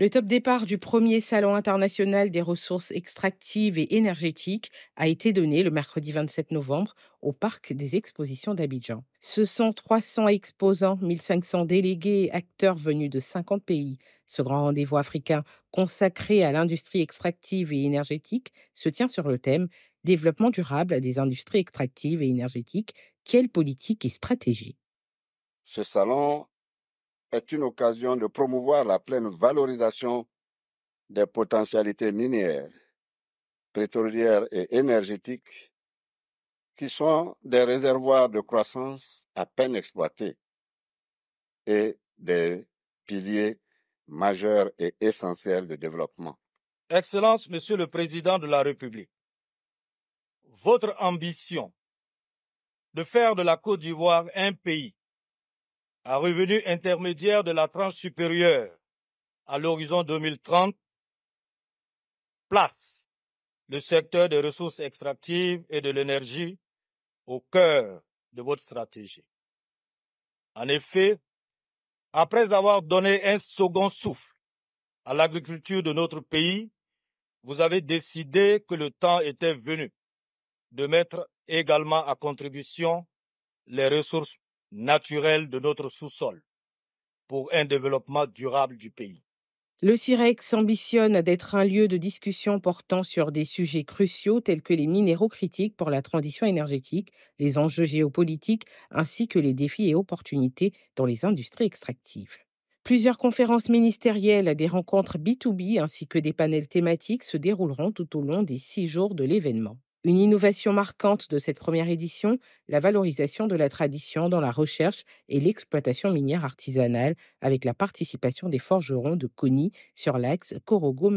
Le top départ du premier Salon international des ressources extractives et énergétiques a été donné le mercredi 27 novembre au Parc des expositions d'Abidjan. Ce sont 300 exposants, 1500 délégués et acteurs venus de 50 pays. Ce grand rendez-vous africain consacré à l'industrie extractive et énergétique se tient sur le thème Développement durable des industries extractives et énergétiques, quelle politique et stratégie Ce salon est une occasion de promouvoir la pleine valorisation des potentialités minières, pétrolières et énergétiques, qui sont des réservoirs de croissance à peine exploités et des piliers majeurs et essentiels de développement. Excellence, Monsieur le Président de la République, votre ambition de faire de la Côte d'Ivoire un pays à revenu intermédiaire de la tranche supérieure à l'horizon 2030 place le secteur des ressources extractives et de l'énergie au cœur de votre stratégie. En effet, après avoir donné un second souffle à l'agriculture de notre pays, vous avez décidé que le temps était venu de mettre également à contribution les ressources naturel de notre sous-sol pour un développement durable du pays. Le CIREX ambitionne d'être un lieu de discussion portant sur des sujets cruciaux tels que les minéraux critiques pour la transition énergétique, les enjeux géopolitiques, ainsi que les défis et opportunités dans les industries extractives. Plusieurs conférences ministérielles, des rencontres B2B ainsi que des panels thématiques se dérouleront tout au long des six jours de l'événement. Une innovation marquante de cette première édition, la valorisation de la tradition dans la recherche et l'exploitation minière artisanale avec la participation des forgerons de Coni sur l'axe korogo